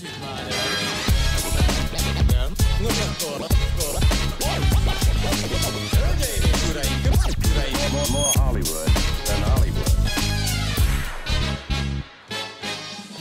és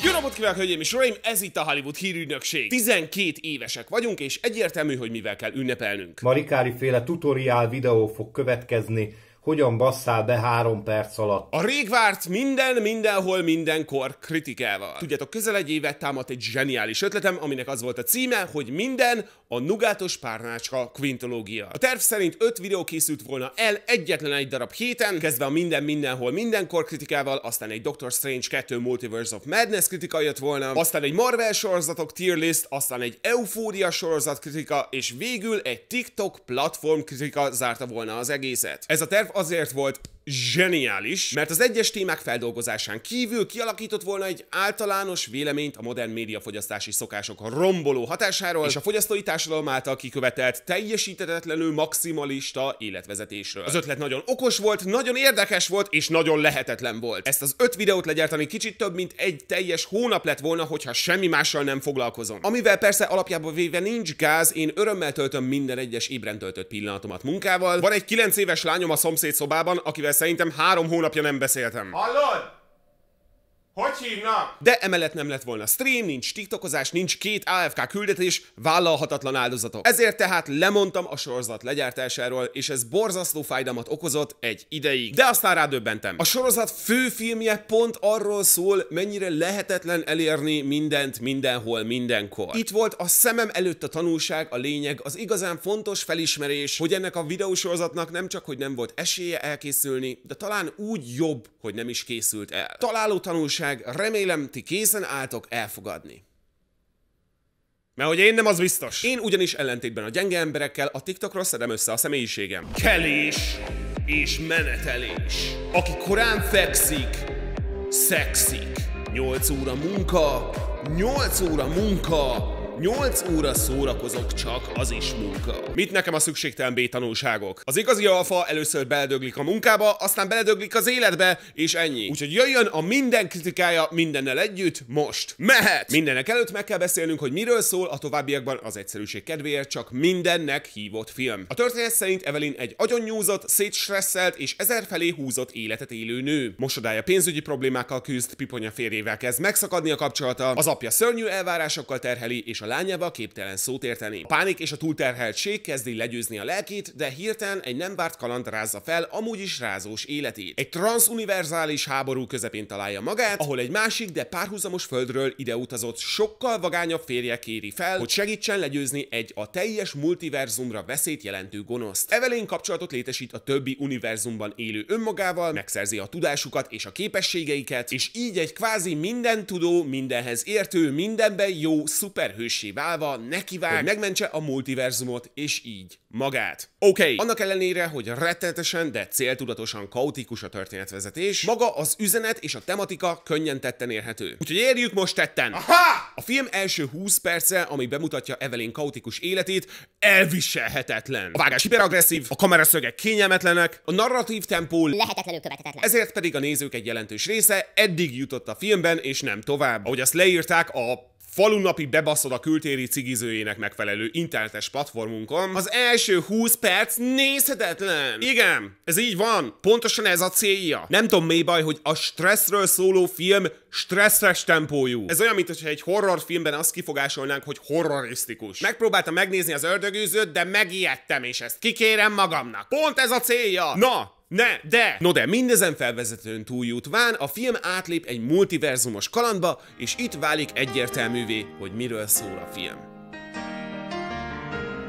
kívánok, hölgyeim és uraim! Ez itt a Hollywood hírügynökség. 12 évesek vagyunk, és egyértelmű, hogy mivel kell ünnepelnünk. Marikári féle tutoriál videó fog következni, hogyan basszál be három perc alatt. A régvárt minden, mindenhol, mindenkor kritikával. Tudjátok, közel egy évet támadt egy zseniális ötletem, aminek az volt a címe, hogy minden, a Nugátos Párnácska kvintológia. A terv szerint 5 videó készült volna el egyetlen egy darab héten, kezdve a Minden Mindenhol Mindenkor kritikával, aztán egy Doctor Strange 2 Multiverse of Madness kritika jött volna, aztán egy Marvel sorozatok tier list, aztán egy Eufória sorozat kritika, és végül egy TikTok platform kritika zárta volna az egészet. Ez a terv azért volt, zseniális, mert az egyes témák feldolgozásán kívül kialakított volna egy általános véleményt a modern médiafogyasztási szokások romboló hatásáról és a fogyasztói társadalom által kikövetelt teljesítetetlenül maximalista életvezetésről. Az ötlet nagyon okos volt, nagyon érdekes volt és nagyon lehetetlen volt. Ezt az öt videót legyártani kicsit több, mint egy teljes hónap lett volna, hogyha semmi mással nem foglalkozom. Amivel persze alapjában véve nincs gáz, én örömmel töltöm minden egyes ébren töltött pillanatomat munkával. Van egy 9 éves lányom a szomszéd szobában, akivel szerintem három hónapja nem beszéltem. Hallod? Hogy hívnak? De emellett nem lett volna stream, nincs tiktokozás, nincs két AFK küldetés, vállalhatatlan áldozatok. Ezért tehát lemondtam a sorozat legyártásáról, és ez borzasztó fájdalmat okozott egy ideig. De aztán rádöbbentem. A sorozat fő filmje pont arról szól, mennyire lehetetlen elérni mindent, mindenhol, mindenkor. Itt volt a szemem előtt a tanulság, a lényeg, az igazán fontos felismerés, hogy ennek a videósorozatnak nem csak, hogy nem volt esélye elkészülni, de talán úgy jobb, hogy nem is készült el. Találó tanulság meg, remélem ti készen álltok elfogadni. Mert hogy én nem az biztos. Én ugyanis ellentétben a gyenge emberekkel a TikTokról szedem össze a személyiségem. Kelés és menetelés. Aki korán fekszik, szexik. 8 óra munka, 8 óra munka, 8 óra szórakozok csak, az is munka. Mit nekem a szükségtelen B tanulságok? Az igazi alfa először beledöglik a munkába, aztán beledöglik az életbe, és ennyi. Úgyhogy jöjjön a minden kritikája mindennel együtt most. Mehet! Mindenek előtt meg kell beszélnünk, hogy miről szól a továbbiakban az egyszerűség kedvéért csak mindennek hívott film. A történet szerint Evelyn egy agyonnyúzott, szétstresszelt és ezerfelé húzott életet élő nő. Mosodája pénzügyi problémákkal küzd, piponya férjével kezd megszakadni a kapcsolata, az apja szörnyű elvárásokkal terheli, és és a lányával képtelen szót érteni. A pánik és a túlterheltség kezdi legyőzni a lelkét, de hirtelen egy nem várt kaland rázza fel amúgy is rázós életét. Egy transzuniverzális háború közepén találja magát, ahol egy másik, de párhuzamos földről ideutazott sokkal vagányabb férje kéri fel, hogy segítsen legyőzni egy a teljes multiverzumra veszélyt jelentő gonoszt. Evelyn kapcsolatot létesít a többi univerzumban élő önmagával, megszerzi a tudásukat és a képességeiket, és így egy kvázi minden tudó, mindenhez értő, mindenben jó szuperhős erőssé válva nekivág, hogy megmentse a multiverzumot és így magát. Oké, okay. annak ellenére, hogy rettenetesen, de céltudatosan kaotikus a történetvezetés, maga az üzenet és a tematika könnyen tetten érhető. Úgyhogy érjük most tetten! Aha! A film első 20 perce, ami bemutatja Evelyn kaotikus életét, elviselhetetlen. A vágás hiperagresszív, a kameraszögek kényelmetlenek, a narratív tempó lehetetlenül követhetetlen. Ezért pedig a nézők egy jelentős része eddig jutott a filmben, és nem tovább. Ahogy azt leírták a falunapi bebaszod a kültéri cigizőjének megfelelő internetes platformunkon, az első 20 perc nézhetetlen. Igen, ez így van, pontosan ez a célja. Nem tudom, mi baj, hogy a stresszről szóló film stresszes tempójú. Ez olyan, mintha egy horrorfilmben azt kifogásolnánk, hogy horrorisztikus. Megpróbáltam megnézni az ördögűzőt, de megijedtem, és ezt kikérem magamnak. Pont ez a célja. Na, ne, de! No de, mindezen felvezetőn túljutván a film átlép egy multiverzumos kalandba, és itt válik egyértelművé, hogy miről szól a film.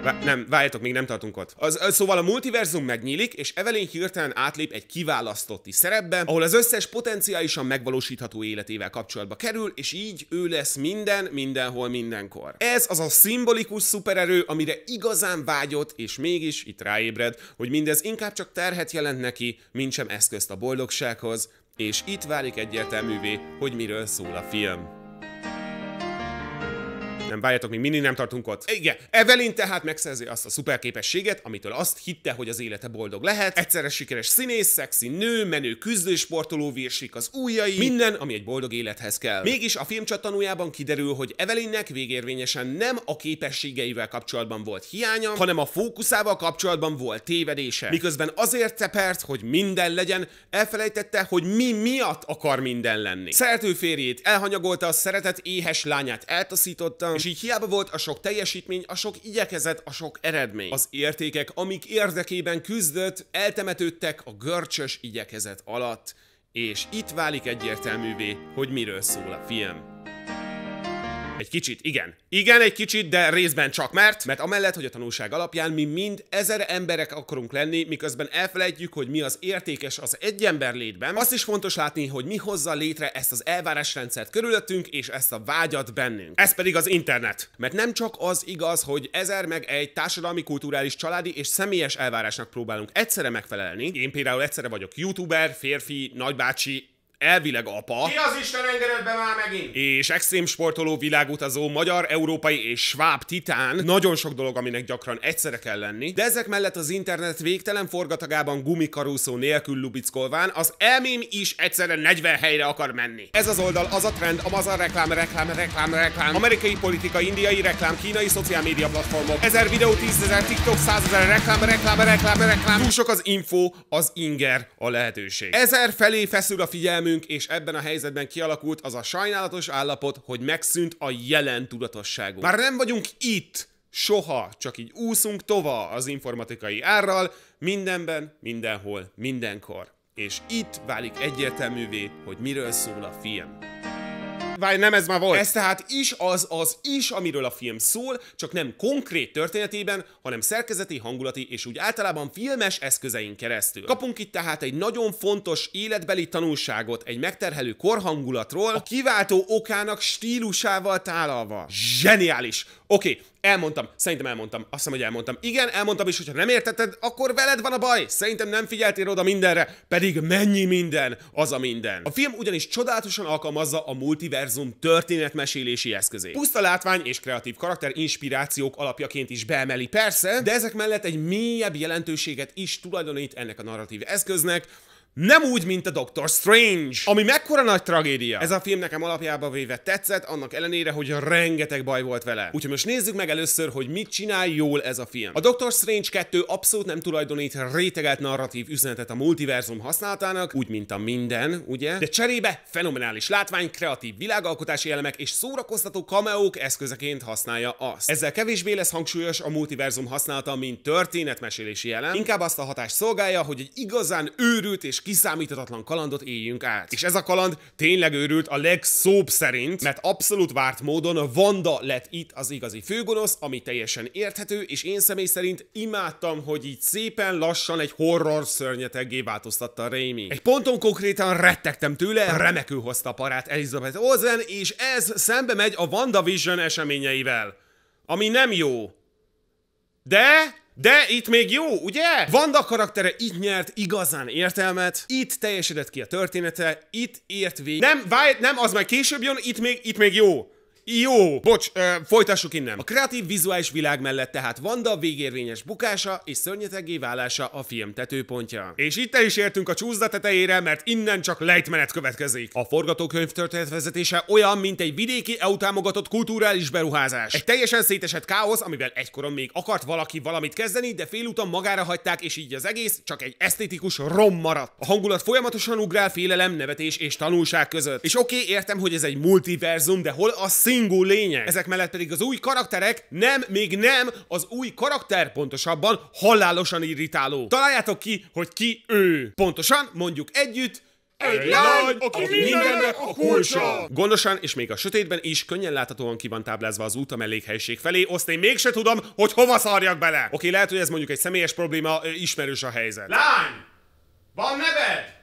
Vá- nem, várjatok, még nem tartunk ott. Az, az, szóval a multiverzum megnyílik, és Evelyn hirtelen átlép egy kiválasztotti szerepbe, ahol az összes potenciálisan megvalósítható életével kapcsolatba kerül, és így ő lesz minden, mindenhol, mindenkor. Ez az a szimbolikus szupererő, amire igazán vágyott, és mégis itt ráébred, hogy mindez inkább csak terhet jelent neki, mint sem eszközt a boldogsághoz, és itt válik egyértelművé, hogy miről szól a film. Nem várjátok, mi, mindig nem tartunk ott. Igen. Evelyn tehát megszerzi azt a szuperképességet, amitől azt hitte, hogy az élete boldog lehet. Egyszerre sikeres színész, szexi nő, menő küzdősportoló, vírsik az ujjai, minden, ami egy boldog élethez kell. Mégis a film csatanújában kiderül, hogy Evelynnek végérvényesen nem a képességeivel kapcsolatban volt hiánya, hanem a fókuszával kapcsolatban volt tévedése. Miközben azért tepert, hogy minden legyen, elfelejtette, hogy mi miatt akar minden lenni. Szerető férjét elhanyagolta, szeretett éhes lányát eltaszította, és így hiába volt a sok teljesítmény, a sok igyekezet, a sok eredmény. Az értékek, amik érdekében küzdött, eltemetődtek a görcsös igyekezet alatt, és itt válik egyértelművé, hogy miről szól a film. Egy kicsit, igen. Igen, egy kicsit, de részben csak mert, mert amellett, hogy a tanulság alapján mi mind ezer emberek akarunk lenni, miközben elfelejtjük, hogy mi az értékes az egy ember létben, azt is fontos látni, hogy mi hozza létre ezt az elvárásrendszert körülöttünk, és ezt a vágyat bennünk. Ez pedig az internet. Mert nem csak az igaz, hogy ezer meg egy társadalmi, kulturális, családi és személyes elvárásnak próbálunk egyszerre megfelelni. Én például egyszerre vagyok youtuber, férfi, nagybácsi, elvileg apa. Ki az Isten engedett be már megint? És extrém sportoló, világutazó, magyar, európai és sváb titán. Nagyon sok dolog, aminek gyakran egyszerre kell lenni. De ezek mellett az internet végtelen forgatagában gumikarúszó nélkül lubickolván az elmém is egyszerre 40 helyre akar menni. Ez az oldal az a trend, a mazar reklám, reklám, reklám, reklám, amerikai politika, indiai reklám, kínai média platformok, ezer videó, tízezer TikTok, százezer reklám, reklám, reklám, reklám. Túl sok az info, az inger a lehetőség. Ezer felé feszül a figyelmünk, bennünk, és ebben a helyzetben kialakult az a sajnálatos állapot, hogy megszűnt a jelen tudatosságunk. Már nem vagyunk itt, soha, csak így úszunk tovább az informatikai árral, mindenben, mindenhol, mindenkor. És itt válik egyértelművé, hogy miről szól a film. Várj, nem ez már volt. Ez tehát is az az is, amiről a film szól, csak nem konkrét történetében, hanem szerkezeti, hangulati és úgy általában filmes eszközein keresztül. Kapunk itt tehát egy nagyon fontos életbeli tanulságot egy megterhelő korhangulatról, a kiváltó okának stílusával tálalva. Zseniális! Oké, okay, elmondtam, szerintem elmondtam, azt hiszem, hogy elmondtam. Igen, elmondtam is, hogyha nem értetted, akkor veled van a baj. Szerintem nem figyeltél oda mindenre, pedig mennyi minden, az a minden. A film ugyanis csodálatosan alkalmazza a multiverzum történetmesélési eszközét. Puszta látvány és kreatív karakter inspirációk alapjaként is beemeli persze, de ezek mellett egy mélyebb jelentőséget is tulajdonít ennek a narratív eszköznek, nem úgy, mint a Doctor Strange, ami mekkora nagy tragédia. Ez a film nekem alapjába véve tetszett, annak ellenére, hogy rengeteg baj volt vele. Úgyhogy most nézzük meg először, hogy mit csinál jól ez a film. A Doctor Strange 2 abszolút nem tulajdonít rétegelt narratív üzenetet a multiverzum használatának, úgy, mint a minden, ugye? De cserébe fenomenális látvány, kreatív világalkotási elemek és szórakoztató kameók eszközeként használja azt. Ezzel kevésbé lesz hangsúlyos a multiverzum használata, mint történetmesélési elem, inkább azt a hatást szolgálja, hogy egy igazán őrült és kiszámíthatatlan kalandot éljünk át. És ez a kaland tényleg őrült a legszóbb szerint, mert abszolút várt módon Vanda lett itt az igazi főgonosz, ami teljesen érthető, és én személy szerint imádtam, hogy így szépen lassan egy horror szörnyeteggé változtatta Raimi. Egy ponton konkrétan rettegtem tőle, remekül hozta a parát Elizabeth Olsen, és ez szembe megy a WandaVision eseményeivel. Ami nem jó. De de itt még jó, ugye? Vanda karaktere itt nyert igazán értelmet, itt teljesedett ki a története, itt ért végig. Nem, várj, nem, az már később jön, itt még, itt még jó. Jó, bocs, ö, folytassuk innen. A kreatív vizuális világ mellett tehát Vanda végérvényes bukása és szörnyetegé válása a film tetőpontja. És itt el is értünk a csúszda tetejére, mert innen csak lejtmenet következik. A forgatókönyv történetvezetése olyan, mint egy vidéki EU támogatott kulturális beruházás. Egy teljesen szétesett káosz, amivel egykoron még akart valaki valamit kezdeni, de félúton magára hagyták, és így az egész csak egy esztétikus rom maradt. A hangulat folyamatosan ugrál félelem, nevetés és tanulság között. És oké, okay, értem, hogy ez egy multiverzum, de hol a szín szingú lények. Ezek mellett pedig az új karakterek nem, még nem, az új karakter pontosabban halálosan irritáló. Találjátok ki, hogy ki ő. Pontosan, mondjuk együtt, egy lány, aki, mindennek a kulcsa! Gondosan és még a sötétben is könnyen láthatóan ki van táblázva az út a mellékhelyiség felé, azt én mégse tudom, hogy hova szarjak bele! Oké, lehet, hogy ez mondjuk egy személyes probléma, ismerős a helyzet. Lány! Van neved?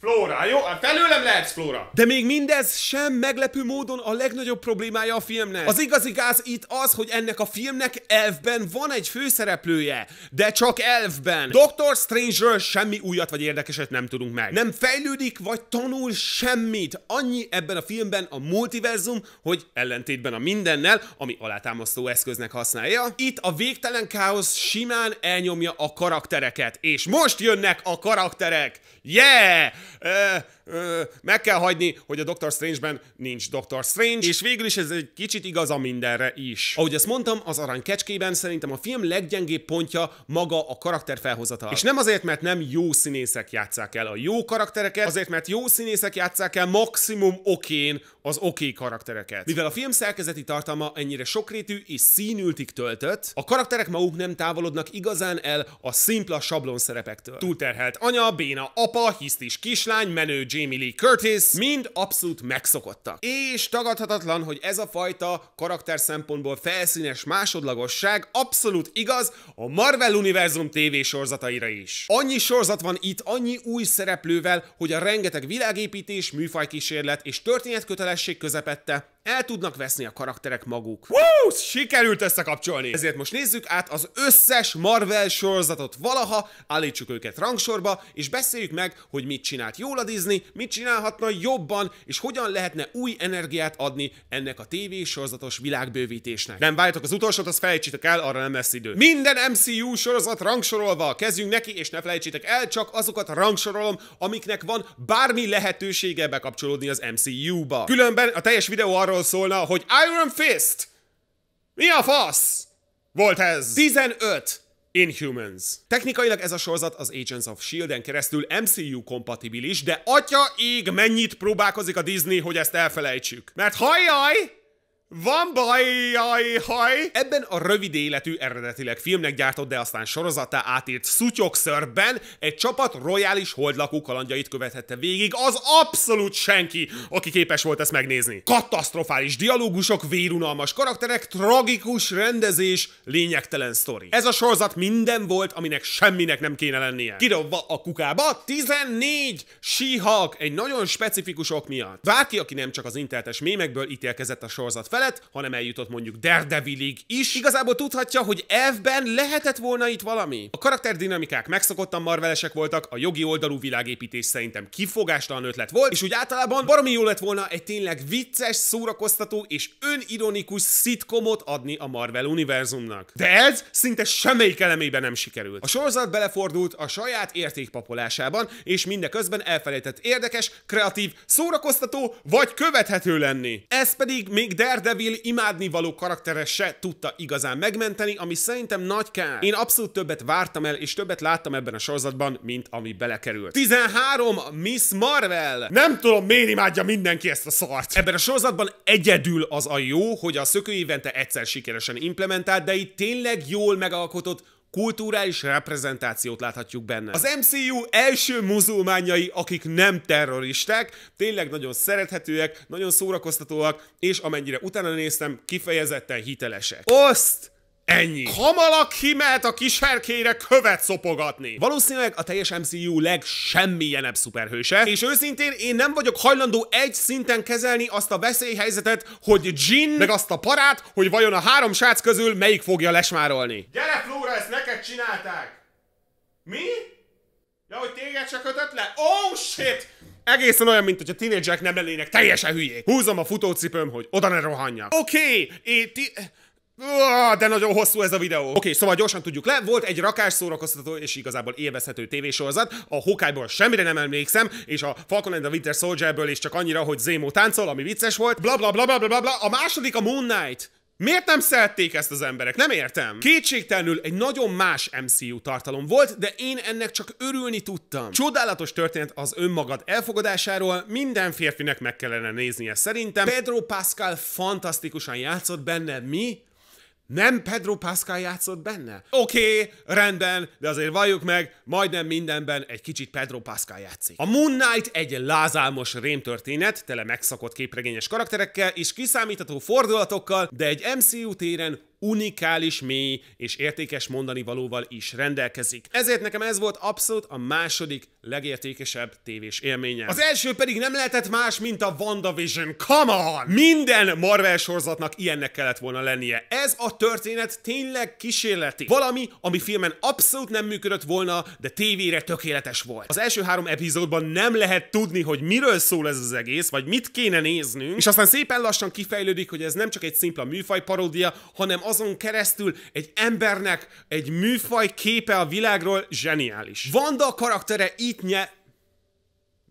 Flóra, jó? Hát felőlem lehetsz Flóra! De még mindez sem meglepő módon a legnagyobb problémája a filmnek. Az igazi gáz itt az, hogy ennek a filmnek elfben van egy főszereplője, de csak elfben. Doctor strange semmi újat vagy érdekeset nem tudunk meg. Nem fejlődik vagy tanul semmit. Annyi ebben a filmben a multiverzum, hogy ellentétben a mindennel, ami alátámasztó eszköznek használja, itt a végtelen káosz simán elnyomja a karaktereket. És most jönnek a karakterek! Yeah! Äh, ö, meg kell hagyni, hogy a Doctor Strange-ben nincs Doctor Strange, és végül is ez egy kicsit igaz a mindenre is. Ahogy azt mondtam, az arany kecskében szerintem a film leggyengébb pontja maga a karakter felhozata. És nem azért, mert nem jó színészek játszák el a jó karaktereket, azért, mert jó színészek játszák el maximum okén az oké okay karaktereket. Mivel a film szerkezeti tartalma ennyire sokrétű és színültig töltött, a karakterek maguk nem távolodnak igazán el a szimpla sablon szerepektől. Túlterhelt anya, béna apa, hisztis kislány, menő Jamie Lee Curtis, mind abszolút megszokottak. És tagadhatatlan, hogy ez a fajta karakter szempontból felszínes másodlagosság abszolút igaz a Marvel Univerzum TV sorzataira is. Annyi sorzat van itt, annyi új szereplővel, hogy a rengeteg világépítés, műfajkísérlet és történetkötelesség közepette el tudnak veszni a karakterek maguk. Woo! Sikerült összekapcsolni! Ezért most nézzük át az összes Marvel sorozatot valaha, állítsuk őket rangsorba, és beszéljük meg, hogy mit csinált jól a Disney, mit csinálhatna jobban, és hogyan lehetne új energiát adni ennek a TV sorozatos világbővítésnek. Nem váltok az utolsót, azt felejtsétek el, arra nem lesz idő. Minden MCU sorozat rangsorolva, kezdjünk neki, és ne felejtsétek el, csak azokat rangsorolom, amiknek van bármi lehetősége bekapcsolódni az MCU-ba. Különben a teljes videó arról arról szólna, hogy Iron Fist! Mi a fasz? Volt ez? 15! Inhumans. Technikailag ez a sorozat az Agents of S.H.I.E.L.D-en keresztül MCU kompatibilis, de atya ég mennyit próbálkozik a Disney, hogy ezt elfelejtsük. Mert hajjaj! Van baj, jaj, haj! Ebben a rövid életű, eredetileg filmnek gyártott, de aztán sorozatá átírt szutyokszörben egy csapat royális holdlakú kalandjait követhette végig az abszolút senki, aki képes volt ezt megnézni. Katasztrofális dialógusok, vérunalmas karakterek, tragikus rendezés, lényegtelen sztori. Ez a sorozat minden volt, aminek semminek nem kéne lennie. Kirobva a kukába 14 síhak egy nagyon specifikus ok miatt. Bárki, aki nem csak az internetes mémekből ítélkezett a sorozat fel, felett, hanem eljutott mondjuk Daredevilig is, igazából tudhatja, hogy F-ben lehetett volna itt valami. A karakterdinamikák megszokottan marvelesek voltak, a jogi oldalú világépítés szerintem kifogástalan ötlet volt, és úgy általában baromi jó lett volna egy tényleg vicces, szórakoztató és önironikus szitkomot adni a Marvel univerzumnak. De ez szinte semmelyik elemében nem sikerült. A sorozat belefordult a saját értékpapolásában, és mindeközben elfelejtett érdekes, kreatív, szórakoztató vagy követhető lenni. Ez pedig még Daredevil Daredevil imádnivaló karaktere se tudta igazán megmenteni, ami szerintem nagy kár. Én abszolút többet vártam el, és többet láttam ebben a sorozatban, mint ami belekerült. 13. Miss Marvel! Nem tudom, miért imádja mindenki ezt a szart. Ebben a sorozatban egyedül az a jó, hogy a szökő évente egyszer sikeresen implementált, de itt tényleg jól megalkotott kulturális reprezentációt láthatjuk benne. Az MCU első muzulmányai, akik nem terroristák, tényleg nagyon szerethetőek, nagyon szórakoztatóak, és amennyire utána néztem, kifejezetten hitelesek. Oszt! Ennyi. Kamalak himelt a herkére követ szopogatni. Valószínűleg a teljes MCU legsemmilyenebb szuperhőse, és őszintén én nem vagyok hajlandó egy szinten kezelni azt a veszélyhelyzetet, hogy Jin, meg azt a parát, hogy vajon a három srác közül melyik fogja lesmárolni. Gyere, Flóra! ezt neked csinálták? Mi? Ja, hogy téged csak kötött le? Oh shit! Egészen olyan, mint hogy a tínédzserek nem lennének teljesen hülyék. Húzom a futócipőm, hogy oda ne rohanjak. Oké, okay, ti... de nagyon hosszú ez a videó. Oké, okay, szóval gyorsan tudjuk le, volt egy rakás szórakoztató és igazából élvezhető tévésorozat, a Hokájból semmire nem emlékszem, és a Falcon and the Winter Soldierből is csak annyira, hogy Zemo táncol, ami vicces volt, bla bla bla bla bla bla, a második a Moon Knight. Miért nem szerették ezt az emberek? Nem értem. Kétségtelenül egy nagyon más MCU tartalom volt, de én ennek csak örülni tudtam. Csodálatos történet az önmagad elfogadásáról, minden férfinek meg kellene néznie szerintem. Pedro Pascal fantasztikusan játszott benne, mi? Nem Pedro Pascal játszott benne? Oké, okay, rendben, de azért valljuk meg, majdnem mindenben egy kicsit Pedro Pascal játszik. A Moon Knight egy lázálmos rémtörténet, tele megszakott képregényes karakterekkel és kiszámítható fordulatokkal, de egy MCU téren unikális, mély és értékes mondani valóval is rendelkezik. Ezért nekem ez volt abszolút a második legértékesebb tévés élménye. Az első pedig nem lehetett más, mint a WandaVision. Come on! Minden Marvel sorozatnak ilyennek kellett volna lennie. Ez a történet tényleg kísérleti. Valami, ami filmen abszolút nem működött volna, de tévére tökéletes volt. Az első három epizódban nem lehet tudni, hogy miről szól ez az egész, vagy mit kéne néznünk, és aztán szépen lassan kifejlődik, hogy ez nem csak egy szimpla műfaj paródia, hanem azon keresztül egy embernek egy műfaj képe a világról zseniális. Vanda a karaktere itt nye...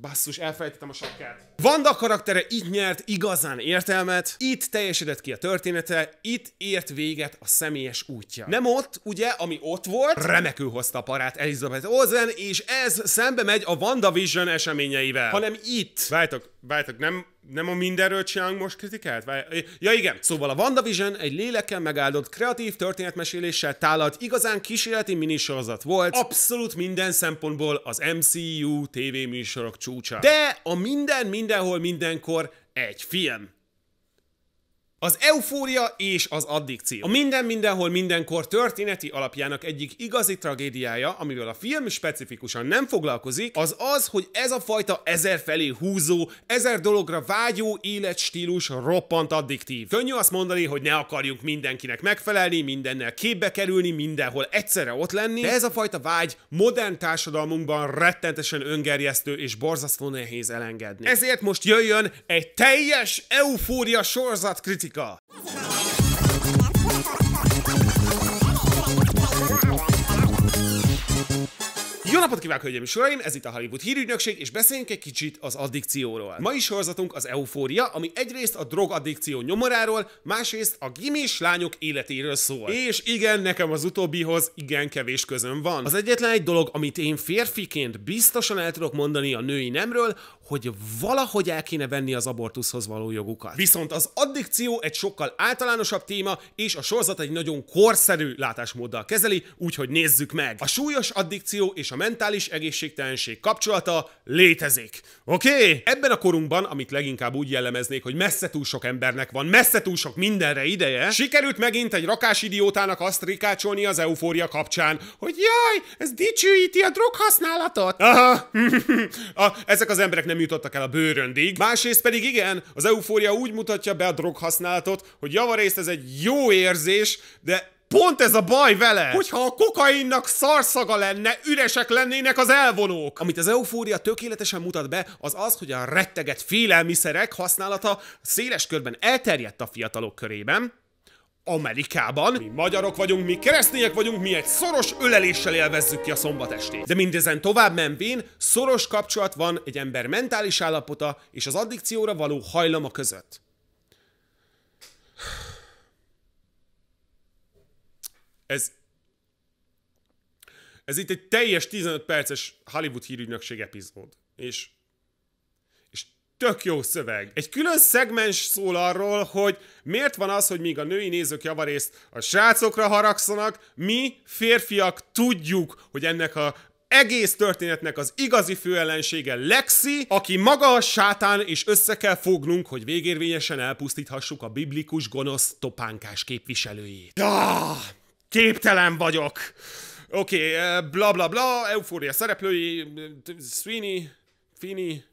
Basszus, elfelejtettem a sakkát. Vanda karaktere itt nyert igazán értelmet, itt teljesedett ki a története, itt ért véget a személyes útja. Nem ott, ugye, ami ott volt, remekül hozta a parát Elizabeth Olsen, és ez szembe megy a WandaVision eseményeivel, hanem itt. Váltok, váltok, nem nem a mindenről csinálunk most kritikát? Ja igen, szóval a WandaVision egy lélekkel megáldott kreatív történetmeséléssel tálalt igazán kísérleti minisorozat volt, abszolút minden szempontból az MCU TV műsorok csúcsa. De a minden, mindenhol, mindenkor egy film. Az eufória és az addikció. A minden mindenhol mindenkor történeti alapjának egyik igazi tragédiája, amivel a film specifikusan nem foglalkozik, az az, hogy ez a fajta ezer felé húzó, ezer dologra vágyó életstílus roppant addiktív. Könnyű azt mondani, hogy ne akarjunk mindenkinek megfelelni, mindennel képbe kerülni, mindenhol egyszerre ott lenni, de ez a fajta vágy modern társadalmunkban rettentesen öngerjesztő és borzasztó nehéz elengedni. Ezért most jöjjön egy teljes eufória sorozat kritika America. napot kívánok, hölgyeim és uraim! Ez itt a Hollywood hírügynökség, és beszéljünk egy kicsit az addikcióról. Mai sorozatunk az eufória, ami egyrészt a drogaddikció nyomoráról, másrészt a gimis lányok életéről szól. És igen, nekem az utóbbihoz igen kevés közöm van. Az egyetlen egy dolog, amit én férfiként biztosan el tudok mondani a női nemről, hogy valahogy el kéne venni az abortuszhoz való jogukat. Viszont az addikció egy sokkal általánosabb téma, és a sorozat egy nagyon korszerű látásmóddal kezeli, úgyhogy nézzük meg. A súlyos addikció és a mentális egészségtelenség kapcsolata létezik. Oké? Okay? Ebben a korunkban, amit leginkább úgy jellemeznék, hogy messze túl sok embernek van, messze túl sok mindenre ideje, sikerült megint egy idiótának azt rikácsolni az eufória kapcsán, hogy jaj, ez dicsőíti a droghasználatot. Aha, a, ezek az emberek nem jutottak el a bőröndig. Másrészt pedig igen, az eufória úgy mutatja be a droghasználatot, hogy javarészt ez egy jó érzés, de Pont ez a baj vele! Hogyha a kokainnak szarszaga lenne, üresek lennének az elvonók! Amit az eufória tökéletesen mutat be, az az, hogy a retteget félelmiszerek használata széles körben elterjedt a fiatalok körében, Amerikában. Mi magyarok vagyunk, mi keresztények vagyunk, mi egy szoros öleléssel élvezzük ki a szombatestét. De mindezen tovább menvén szoros kapcsolat van egy ember mentális állapota és az addikcióra való hajlama között. Ez, ez itt egy teljes 15 perces Hollywood hírügynökség epizód. És, és tök jó szöveg. Egy külön szegmens szól arról, hogy miért van az, hogy míg a női nézők javarészt a srácokra haragszanak, mi férfiak tudjuk, hogy ennek a egész történetnek az igazi főellensége Lexi, aki maga a sátán, és össze kell fognunk, hogy végérvényesen elpusztíthassuk a biblikus gonosz topánkás képviselőjét. Ah! képtelen vagyok. Oké, okay, eh, bla bla bla, Eufória szereplői, Sweeney, Fini,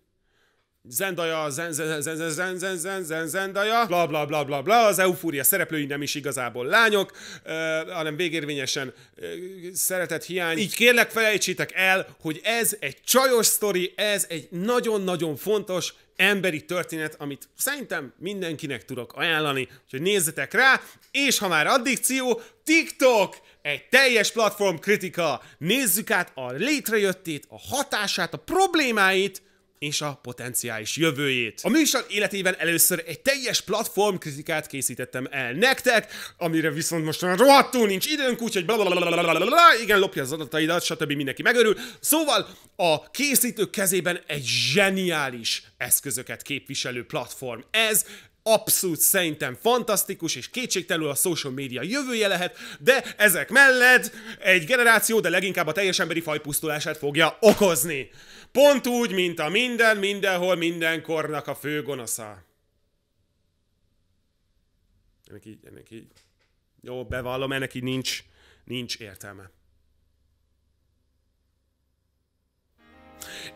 Zendaya, zen, zen, zen, zen, zen, zen, Zendaya, bla bla bla bla bla, az eufória szereplői nem is igazából lányok, eh, hanem végérvényesen eh, szeretet hiány. Így kérlek felejtsétek el, hogy ez egy csajos sztori, ez egy nagyon-nagyon fontos emberi történet, amit szerintem mindenkinek tudok ajánlani, hogy nézzetek rá, és ha már addikció, TikTok! Egy teljes platform kritika! Nézzük át a létrejöttét, a hatását, a problémáit, és a potenciális jövőjét. A műsor életében először egy teljes platform kritikát készítettem el nektek, amire viszont most már rohadtul nincs időnk, úgyhogy blablabla, igen, lopja az adataidat, stb. mindenki megörül. Szóval a készítők kezében egy zseniális eszközöket képviselő platform. Ez abszolút szerintem fantasztikus, és kétségtelenül a social média jövője lehet, de ezek mellett egy generáció, de leginkább a teljes emberi faj pusztulását fogja okozni. Pont úgy, mint a minden, mindenhol, mindenkornak a fő gonosza. Ennek így, ennek így. Jó, bevallom, ennek így nincs, nincs értelme.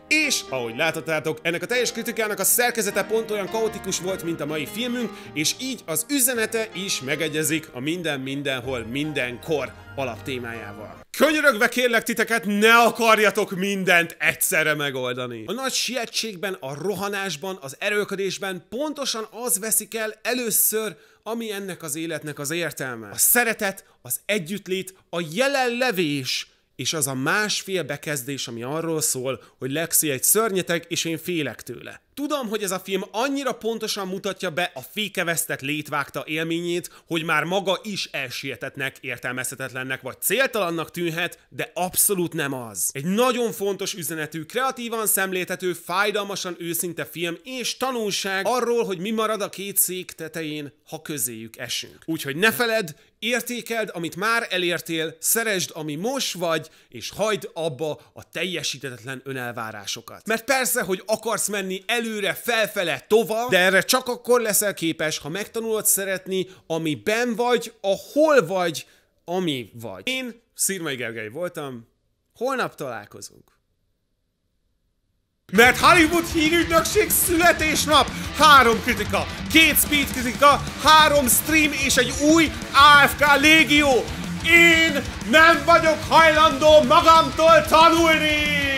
És ahogy láthatátok, ennek a teljes kritikának a szerkezete pont olyan kaotikus volt, mint a mai filmünk, és így az üzenete is megegyezik a minden mindenhol mindenkor alaptémájával. Könyörögve kérlek titeket, ne akarjatok mindent egyszerre megoldani. A nagy sietségben, a rohanásban, az erőködésben pontosan az veszik el először, ami ennek az életnek az értelme. A szeretet, az együttlét, a jelenlevés, és az a másfél bekezdés, ami arról szól, hogy Lexi egy szörnyeteg, és én félek tőle. Tudom, hogy ez a film annyira pontosan mutatja be a fékevesztett létvágta élményét, hogy már maga is elsietetnek, értelmezhetetlennek vagy céltalannak tűnhet, de abszolút nem az. Egy nagyon fontos üzenetű, kreatívan szemléltető, fájdalmasan őszinte film és tanulság arról, hogy mi marad a két szék tetején, ha közéjük esünk. Úgyhogy ne feledd, értékeld, amit már elértél, szeresd, ami most vagy, és hagyd abba a teljesítetetlen önelvárásokat. Mert persze, hogy akarsz menni elő előre, felfele, tova, de erre csak akkor leszel képes, ha megtanulod szeretni, amiben vagy, ahol vagy, ami vagy. Én Szirmai Gergely voltam, holnap találkozunk. Mert Hollywood hírügynökség születésnap! Három kritika, két speed kritika, három stream és egy új AFK légió! Én nem vagyok hajlandó magamtól tanulni!